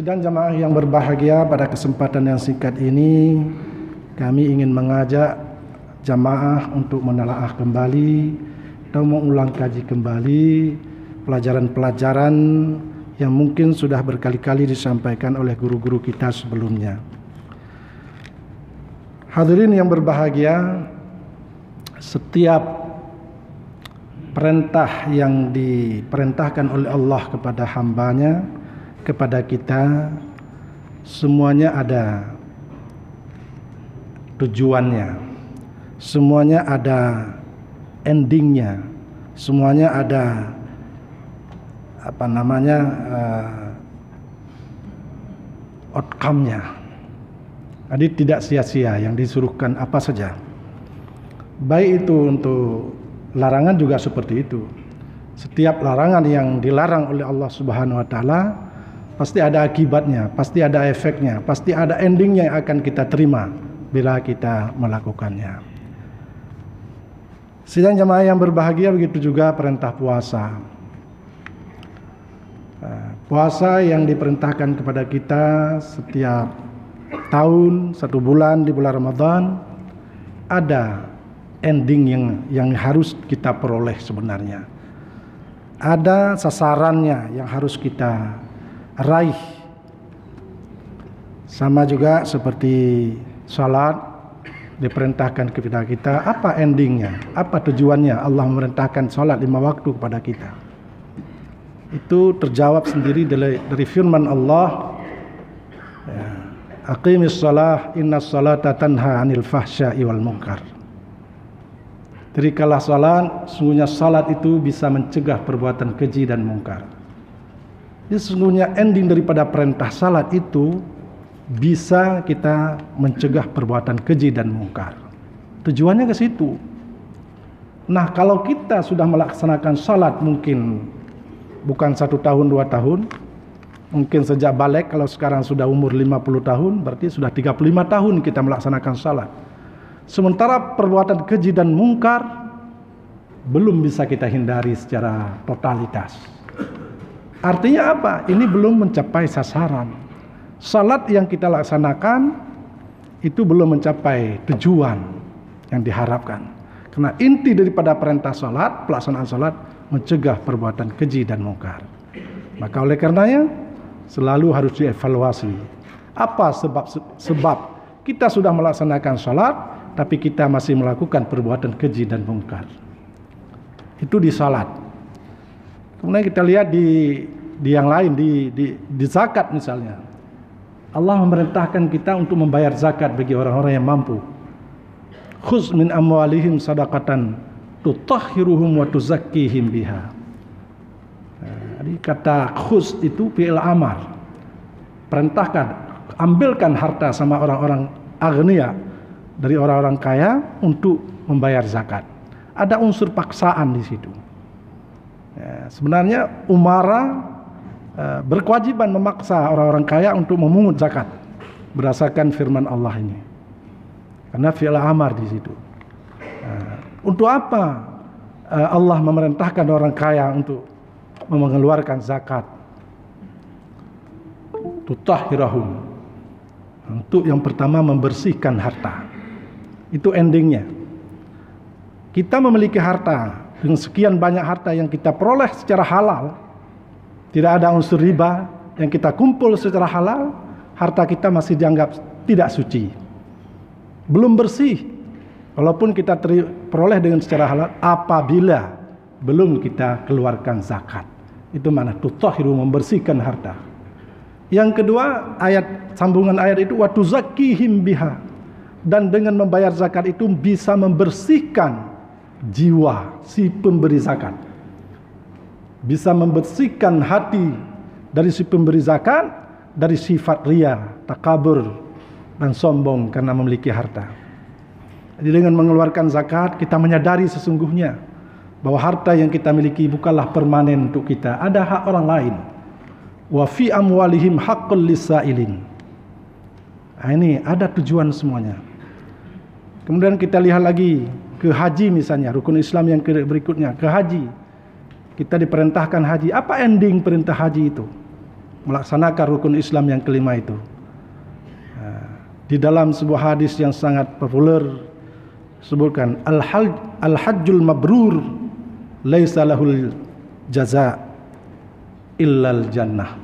Sidang jamaah yang berbahagia pada kesempatan yang singkat ini kami ingin mengajak jamaah untuk menelaah kembali atau mengulang kaji kembali pelajaran-pelajaran yang mungkin sudah berkali-kali disampaikan oleh guru-guru kita sebelumnya. Hadirin yang berbahagia, setiap perintah yang diperintahkan oleh Allah kepada hambanya kepada kita semuanya ada tujuannya semuanya ada endingnya semuanya ada apa namanya uh, outcome-nya jadi tidak sia-sia yang disuruhkan apa saja baik itu untuk larangan juga seperti itu setiap larangan yang dilarang oleh Allah Subhanahu wa taala pasti ada akibatnya, pasti ada efeknya, pasti ada endingnya yang akan kita terima bila kita melakukannya. Sidang jemaah yang berbahagia begitu juga perintah puasa. Eh, puasa yang diperintahkan kepada kita setiap tahun, satu bulan di bulan Ramadan, ada ending yang yang harus kita peroleh sebenarnya. Ada sasarannya yang harus kita raih sama juga seperti salat diperintahkan kepada kita apa endingnya apa tujuannya Allah memerintahkan salat lima waktu kepada kita itu terjawab sendiri dari, dari firman Allah ya, aqimis salah inna salata tanha anil fahsya'i wal munkar Terikanlah salat, sungguhnya salat itu bisa mencegah perbuatan keji dan mungkar. Jadi sesungguhnya ending daripada perintah salat itu bisa kita mencegah perbuatan keji dan mungkar. Tujuannya ke situ. Nah, kalau kita sudah melaksanakan salat mungkin bukan satu tahun, dua tahun, mungkin sejak balik kalau sekarang sudah umur 50 tahun, berarti sudah 35 tahun kita melaksanakan salat. Sementara perbuatan keji dan mungkar belum bisa kita hindari secara totalitas. Artinya apa? Ini belum mencapai sasaran. Salat yang kita laksanakan itu belum mencapai tujuan yang diharapkan. Karena inti daripada perintah salat, pelaksanaan salat mencegah perbuatan keji dan mungkar. Maka oleh karenanya selalu harus dievaluasi. Apa sebab sebab kita sudah melaksanakan salat tapi kita masih melakukan perbuatan keji dan mungkar. Itu di salat. Kemudian kita lihat di di yang lain di di, di zakat misalnya. Allah memerintahkan kita untuk membayar zakat bagi orang-orang yang mampu. Khus min amwalihim sadaqatan tutahhiruhum wa tuzakkihim biha. Jadi nah, kata khus itu fi'il amar. Perintahkan, ambilkan harta sama orang-orang agnia dari orang-orang kaya untuk membayar zakat. Ada unsur paksaan di situ. Ya, sebenarnya umara e, berkewajiban memaksa orang-orang kaya untuk memungut zakat berdasarkan firman Allah ini. Karena fi'il amar di situ. E, untuk apa e, Allah memerintahkan orang kaya untuk mengeluarkan zakat? Tutahhirahum. Untuk yang pertama membersihkan harta. Itu endingnya. Kita memiliki harta, dengan sekian banyak harta yang kita peroleh secara halal, tidak ada unsur riba yang kita kumpul secara halal, harta kita masih dianggap tidak suci. Belum bersih, walaupun kita peroleh dengan secara halal, apabila belum kita keluarkan zakat. Itu mana tutahhiru membersihkan harta. Yang kedua, ayat sambungan ayat itu watu zakihim biha dan dengan membayar zakat itu bisa membersihkan jiwa si pemberi zakat. Bisa membersihkan hati dari si pemberi zakat dari sifat ria, takabur dan sombong karena memiliki harta. Jadi dengan mengeluarkan zakat kita menyadari sesungguhnya bahwa harta yang kita miliki bukanlah permanen untuk kita, ada hak orang lain. Wa fi amwalihim haqqul lisailin. Nah, ini ada tujuan semuanya. Kemudian kita lihat lagi ke haji misalnya, rukun Islam yang berikutnya, ke haji. Kita diperintahkan haji. Apa ending perintah haji itu? Melaksanakan rukun Islam yang kelima itu. Ah, di dalam sebuah hadis yang sangat populer sebutkan al-hajjul mabrur laisa lahul jaza illal jannah.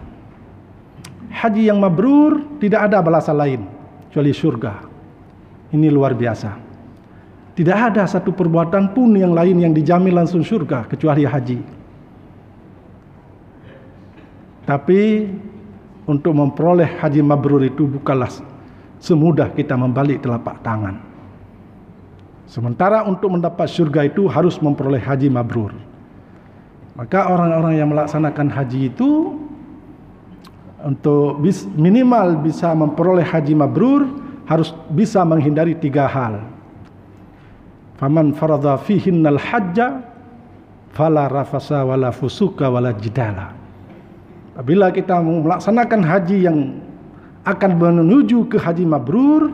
Haji yang mabrur tidak ada balasan lain kecuali surga. Ini luar biasa. Tidak ada satu perbuatan pun yang lain yang dijamin langsung surga kecuali haji. Tapi untuk memperoleh haji mabrur itu bukanlah semudah kita membalik telapak tangan. Sementara untuk mendapat surga itu harus memperoleh haji mabrur. Maka orang-orang yang melaksanakan haji itu untuk minimal bisa memperoleh haji mabrur harus bisa menghindari tiga hal faman faradha fihinnal hajja fala rafasa wala fusuka wala jidala apabila kita melaksanakan haji yang akan menuju ke haji mabrur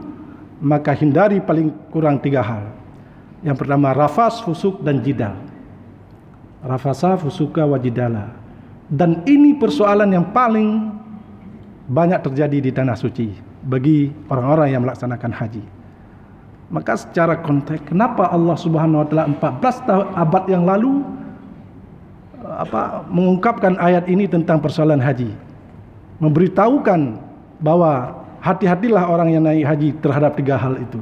maka hindari paling kurang tiga hal yang pertama rafas fusuk dan jidal rafasa fusuka wajidala dan ini persoalan yang paling banyak terjadi di tanah suci bagi orang-orang yang melaksanakan haji. Maka secara konteks kenapa Allah Subhanahu wa taala 14 tahun abad yang lalu apa mengungkapkan ayat ini tentang persoalan haji. Memberitahukan bahwa hati-hatilah orang yang naik haji terhadap tiga hal itu.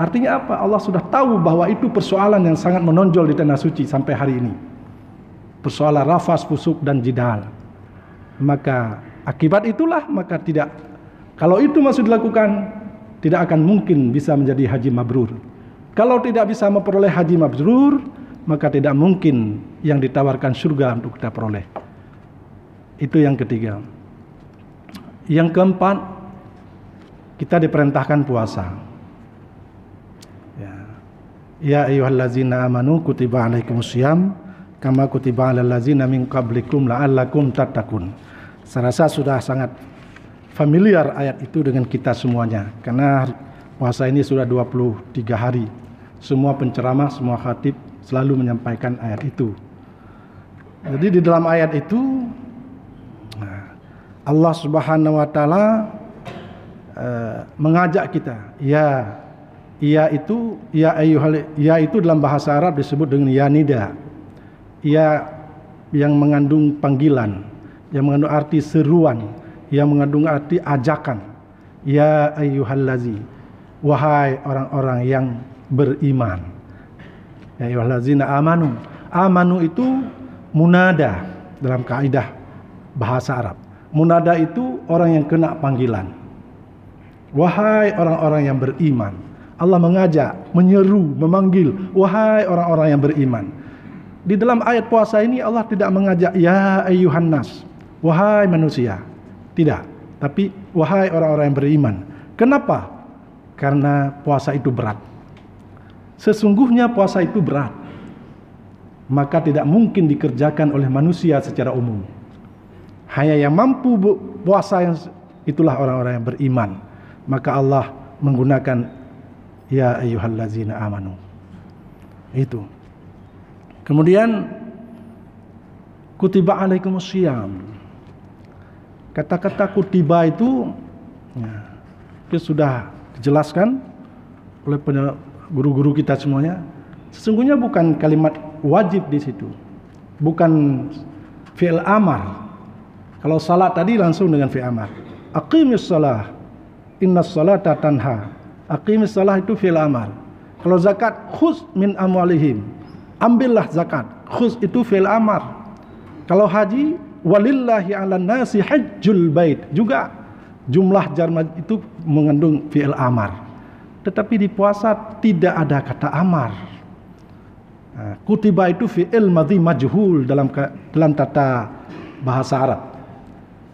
Artinya apa? Allah sudah tahu bahwa itu persoalan yang sangat menonjol di tanah suci sampai hari ini. Persoalan rafas, pusuk dan jidal. Maka akibat itulah maka tidak kalau itu masih dilakukan tidak akan mungkin bisa menjadi haji mabrur. Kalau tidak bisa memperoleh haji mabrur, maka tidak mungkin yang ditawarkan surga untuk kita peroleh. Itu yang ketiga. Yang keempat, kita diperintahkan puasa. Ya, ya ayyuhallazina amanu kutiba alaikumusiyam kama kutiba alal ladzina min qablikum la'allakum tattaqun. Saya rasa sudah sangat familiar ayat itu dengan kita semuanya karena puasa ini sudah 23 hari. Semua penceramah, semua khatib selalu menyampaikan ayat itu. Jadi di dalam ayat itu nah, Allah Subhanahu wa taala uh, mengajak kita, ya ia ya itu ya ayuhal ya itu dalam bahasa Arab disebut dengan yanida. ya yang mengandung panggilan, yang mengandung arti seruan yang mengandung arti ajakan. Ya ayyuhallazi. Wahai orang-orang yang beriman. Ya ayyuhallazina amanu. Amanu itu munada dalam kaidah bahasa Arab. Munada itu orang yang kena panggilan. Wahai orang-orang yang beriman. Allah mengajak, menyeru, memanggil, wahai orang-orang yang beriman. Di dalam ayat puasa ini Allah tidak mengajak ya ayuhan nas, wahai manusia. Tidak, tapi wahai orang-orang yang beriman, kenapa? Karena puasa itu berat. Sesungguhnya puasa itu berat. Maka tidak mungkin dikerjakan oleh manusia secara umum. Hanya yang mampu puasa yang itulah orang-orang yang beriman. Maka Allah menggunakan ya ayyuhallazina amanu. Itu. Kemudian kutiba alaikumusiyam. Kata-kata kutiba itu ya, itu sudah dijelaskan oleh guru-guru kita semuanya. Sesungguhnya bukan kalimat wajib di situ. Bukan fi'il amar. Kalau salat tadi langsung dengan fi'il amar. Aqimis salah. Inna salata tanha. Aqimis salah itu fi'il amar. Kalau zakat khus min amwalihim. Ambillah zakat. Khus itu fi'il amar. Kalau haji walillahi ala nasi hajjul bait juga jumlah jarma itu mengandung fi'il amar tetapi di puasa tidak ada kata amar nah, kutiba itu fi'il madhi majhul dalam dalam tata bahasa Arab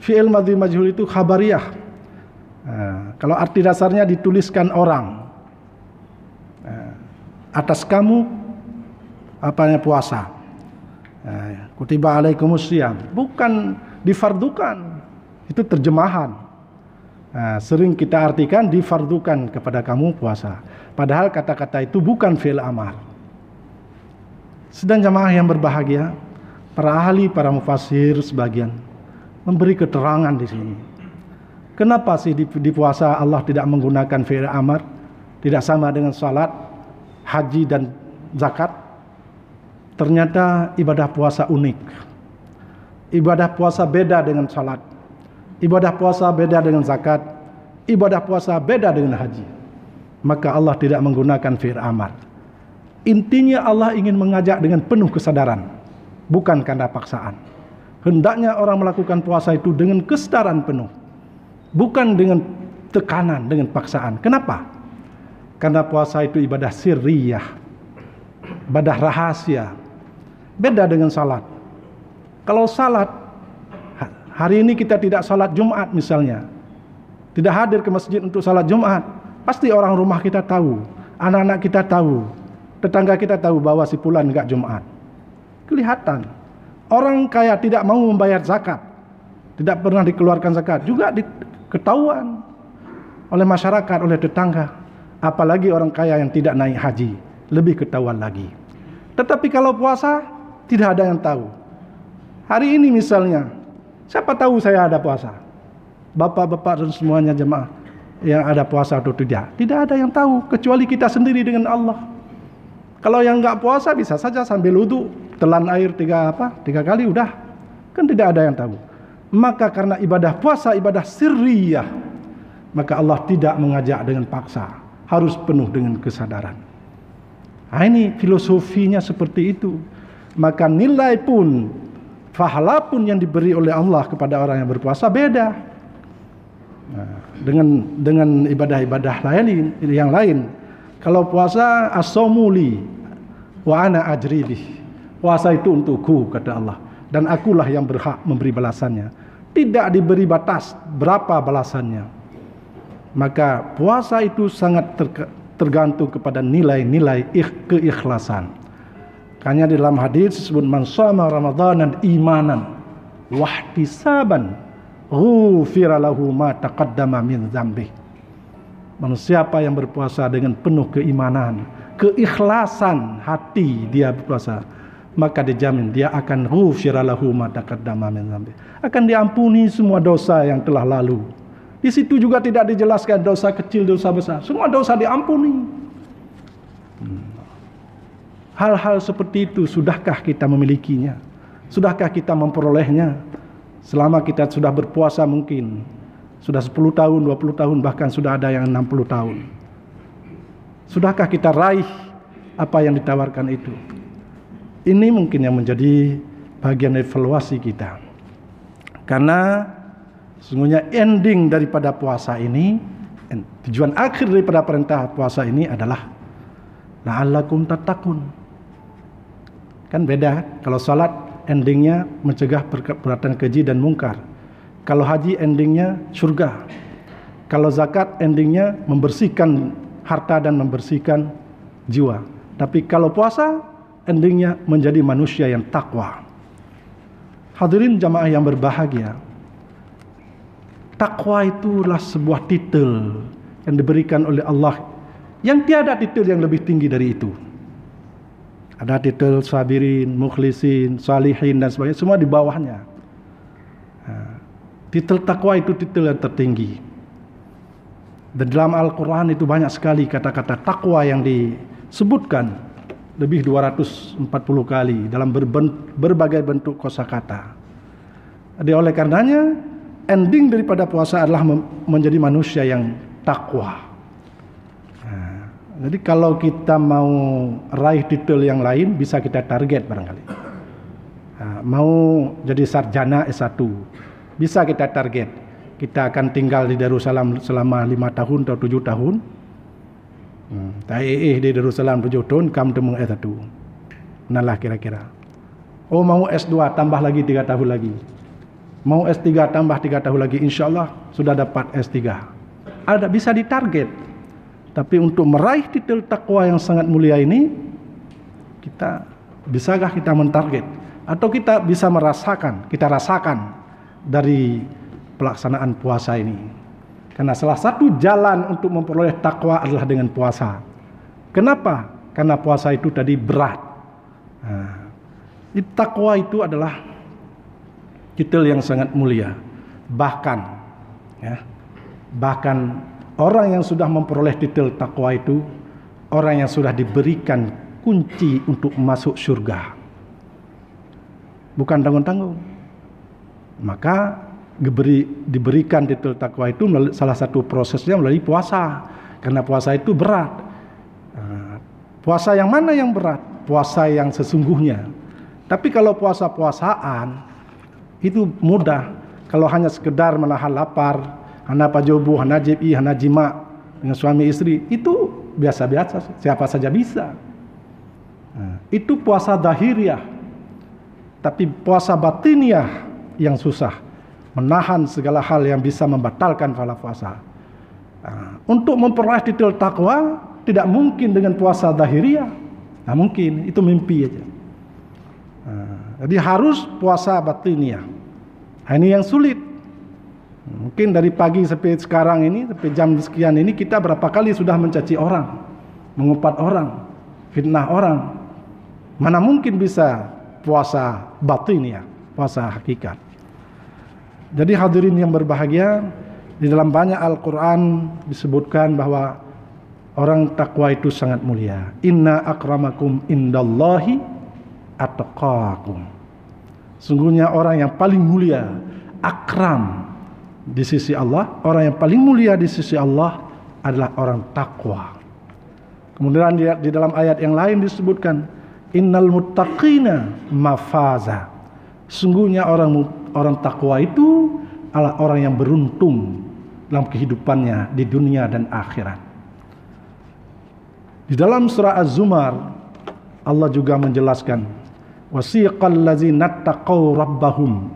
fi'il madhi majhul itu khabariyah nah, kalau arti dasarnya dituliskan orang nah, atas kamu apanya puasa kutiba alaikumusiyam bukan difardukan itu terjemahan nah, sering kita artikan difardukan kepada kamu puasa padahal kata-kata itu bukan fil amar sedang jamaah yang berbahagia para ahli para mufasir sebagian memberi keterangan di sini kenapa sih di, di puasa Allah tidak menggunakan fi'il amar tidak sama dengan salat haji dan zakat Ternyata ibadah puasa unik. Ibadah puasa beda dengan salat. Ibadah puasa beda dengan zakat. Ibadah puasa beda dengan haji. Maka Allah tidak menggunakan fi'il amar. Intinya Allah ingin mengajak dengan penuh kesadaran, bukan karena paksaan. Hendaknya orang melakukan puasa itu dengan kesadaran penuh, bukan dengan tekanan, dengan paksaan. Kenapa? Karena puasa itu ibadah sirriyah, ibadah rahasia, Beda dengan salat. Kalau salat, hari ini kita tidak salat Jumat misalnya. Tidak hadir ke masjid untuk salat Jumat. Pasti orang rumah kita tahu. Anak-anak kita tahu. Tetangga kita tahu bahwa si pulan enggak Jumat. Kelihatan. Orang kaya tidak mau membayar zakat. Tidak pernah dikeluarkan zakat. Juga ketahuan oleh masyarakat, oleh tetangga. Apalagi orang kaya yang tidak naik haji. Lebih ketahuan lagi. Tetapi kalau puasa, tidak ada yang tahu. Hari ini misalnya, siapa tahu saya ada puasa? Bapak-bapak dan semuanya jemaah yang ada puasa atau tidak. Tidak ada yang tahu kecuali kita sendiri dengan Allah. Kalau yang nggak puasa bisa saja sambil wudhu telan air tiga apa tiga kali udah kan tidak ada yang tahu. Maka karena ibadah puasa ibadah sirriyah maka Allah tidak mengajak dengan paksa harus penuh dengan kesadaran. Nah, ini filosofinya seperti itu maka nilai pun pahala pun yang diberi oleh Allah kepada orang yang berpuasa beda nah, dengan dengan ibadah-ibadah lain yang lain kalau puasa asomuli wa ana ajribi puasa itu untukku kata Allah dan akulah yang berhak memberi balasannya tidak diberi batas berapa balasannya maka puasa itu sangat tergantung kepada nilai-nilai keikhlasan Makanya di dalam hadis disebut man shoma dan imanan wahtisaban ghufira lahu ma taqaddama min dzambi. Man siapa yang berpuasa dengan penuh keimanan, keikhlasan hati dia berpuasa, maka dijamin dia akan ghufira lahu ma taqaddama min dzambi. Akan diampuni semua dosa yang telah lalu. Di situ juga tidak dijelaskan dosa kecil, dosa besar. Semua dosa diampuni. Hal-hal seperti itu sudahkah kita memilikinya? Sudahkah kita memperolehnya? Selama kita sudah berpuasa mungkin sudah 10 tahun, 20 tahun bahkan sudah ada yang 60 tahun. Sudahkah kita raih apa yang ditawarkan itu? Ini mungkin yang menjadi bagian evaluasi kita. Karena sesungguhnya ending daripada puasa ini, tujuan akhir daripada perintah puasa ini adalah la'allakum tatakun Kan beda kalau salat endingnya mencegah perbuatan keji dan mungkar. Kalau haji endingnya surga. Kalau zakat endingnya membersihkan harta dan membersihkan jiwa. Tapi kalau puasa endingnya menjadi manusia yang takwa. Hadirin jamaah yang berbahagia. Takwa itulah sebuah titel yang diberikan oleh Allah yang tiada titel yang lebih tinggi dari itu. Ada titel sabirin, mukhlisin, salihin dan sebagainya semua di bawahnya. Nah, titel takwa itu titel yang tertinggi. Dan dalam Al-Quran itu banyak sekali kata-kata takwa yang disebutkan lebih 240 kali dalam berbagai bentuk kosakata. Jadi oleh karenanya ending daripada puasa adalah menjadi manusia yang takwa. Jadi kalau kita mau raih titel yang lain bisa kita target barangkali. mau jadi sarjana S1 bisa kita target. Kita akan tinggal di Darussalam selama lima tahun atau tujuh tahun. Hmm, eh di Darussalam tujuh tahun, kamu temung S1. Nalah kira-kira. Oh mau S2 tambah lagi tiga tahun lagi. Mau S3 tambah tiga tahun lagi, insya Allah sudah dapat S3. Ada bisa ditarget tapi untuk meraih titel takwa yang sangat mulia ini, kita bisakah kita mentarget atau kita bisa merasakan, kita rasakan dari pelaksanaan puasa ini. Karena salah satu jalan untuk memperoleh takwa adalah dengan puasa. Kenapa? Karena puasa itu tadi berat. Nah, takwa itu adalah titel yang sangat mulia. Bahkan, ya, bahkan Orang yang sudah memperoleh titel takwa itu orang yang sudah diberikan kunci untuk masuk surga. Bukan tanggung-tanggung. Maka diberi, diberikan titel takwa itu melalui, salah satu prosesnya melalui puasa. Karena puasa itu berat. Ah, puasa yang mana yang berat? Puasa yang sesungguhnya. Tapi kalau puasa-puasaan itu mudah. Kalau hanya sekedar menahan lapar, hana pajobu, hana Jepi, hana jima dengan suami istri itu biasa-biasa siapa saja bisa. Nah, itu puasa dahiriah. Tapi puasa batiniah yang susah menahan segala hal yang bisa membatalkan fala puasa. Nah, untuk memperoleh titel takwa tidak mungkin dengan puasa dahiriah. Nah, mungkin itu mimpi aja. Nah, jadi harus puasa batiniah. ini yang sulit. Mungkin dari pagi sampai sekarang ini, sampai jam sekian ini kita berapa kali sudah mencaci orang, mengupat orang, fitnah orang. Mana mungkin bisa puasa batin ya, puasa hakikat. Jadi hadirin yang berbahagia, di dalam banyak Al-Quran disebutkan bahwa orang takwa itu sangat mulia. Inna akramakum indallahi ataqakum. Sungguhnya orang yang paling mulia, akram, di sisi Allah, orang yang paling mulia di sisi Allah adalah orang takwa. Kemudian di, di dalam ayat yang lain disebutkan innal muttaqina mafaza. Sungguhnya orang orang takwa itu adalah orang yang beruntung dalam kehidupannya di dunia dan akhirat. Di dalam surah Az-Zumar Allah juga menjelaskan wasiqal ladzina taqaw rabbahum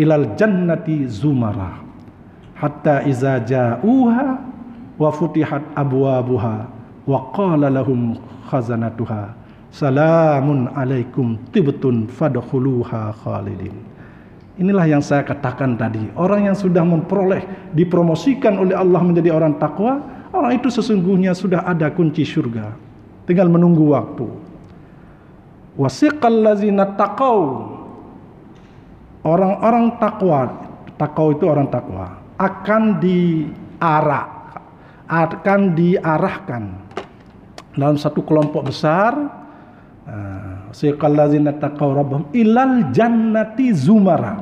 ilal jannati zumarah hatta iza ja'uha wa futihat abwabuha wa qala lahum khazanatuha salamun alaikum tibtun fadkhuluha khalidin Inilah yang saya katakan tadi. Orang yang sudah memperoleh, dipromosikan oleh Allah menjadi orang takwa, orang itu sesungguhnya sudah ada kunci surga. Tinggal menunggu waktu. Wasiqal lazina taqaw. Orang-orang takwa, takau itu orang takwa akan diarah akan diarahkan dalam satu kelompok besar eh, siqallazina taqaw ilal jannati zumara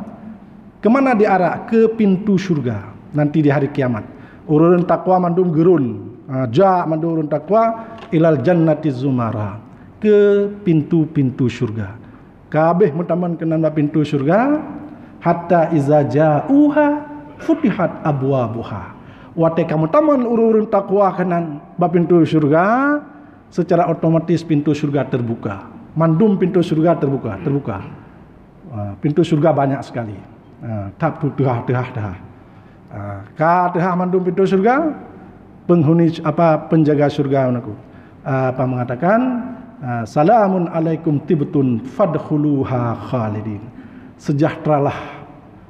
kemana diarah ke pintu surga nanti di hari kiamat urun takwa mandum gerun eh, ja mandurun takwa ilal jannati zumara ke pintu-pintu surga kabeh mentaman kena pintu surga hatta iza ja'uha futihat buha. wate kamu taman ururun takwa kanan bab pintu surga secara otomatis pintu surga terbuka mandum pintu surga terbuka terbuka ah, pintu surga banyak sekali ah, tap tu dah dah dah ah, ka dah mandum pintu surga penghuni apa penjaga surga anakku apa mengatakan salamun alaikum tibtun fadkhuluha khalidin sejahteralah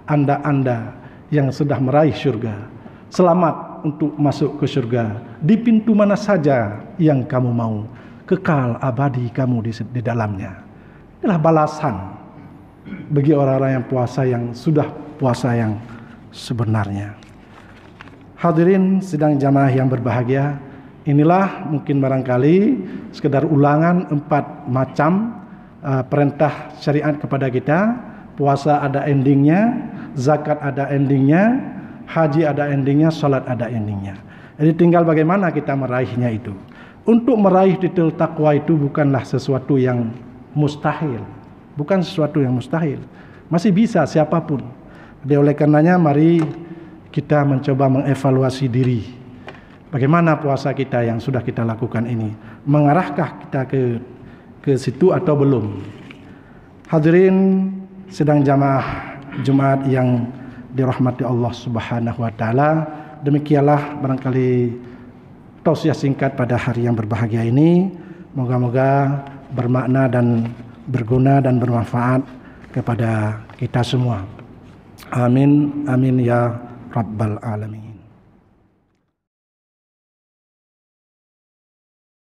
anda-anda yang sudah meraih surga. Selamat untuk masuk ke surga di pintu mana saja yang kamu mau. Kekal abadi kamu di, di dalamnya. Inilah balasan bagi orang-orang yang puasa yang sudah puasa yang sebenarnya. Hadirin sedang jamaah yang berbahagia, inilah mungkin barangkali sekedar ulangan empat macam uh, perintah syariat kepada kita. Puasa ada endingnya, zakat ada endingnya, haji ada endingnya, salat ada endingnya. Jadi tinggal bagaimana kita meraihnya itu. Untuk meraih titel takwa itu bukanlah sesuatu yang mustahil, bukan sesuatu yang mustahil. Masih bisa siapapun. Jadi oleh karenanya mari kita mencoba mengevaluasi diri. Bagaimana puasa kita yang sudah kita lakukan ini? Mengarahkah kita ke ke situ atau belum? Hadirin sedang jamaah Jemaat yang dirahmati Allah Subhanahu wa taala. Demikianlah barangkali tausiah singkat pada hari yang berbahagia ini. Moga-moga bermakna dan berguna dan bermanfaat kepada kita semua. Amin amin ya rabbal alamin.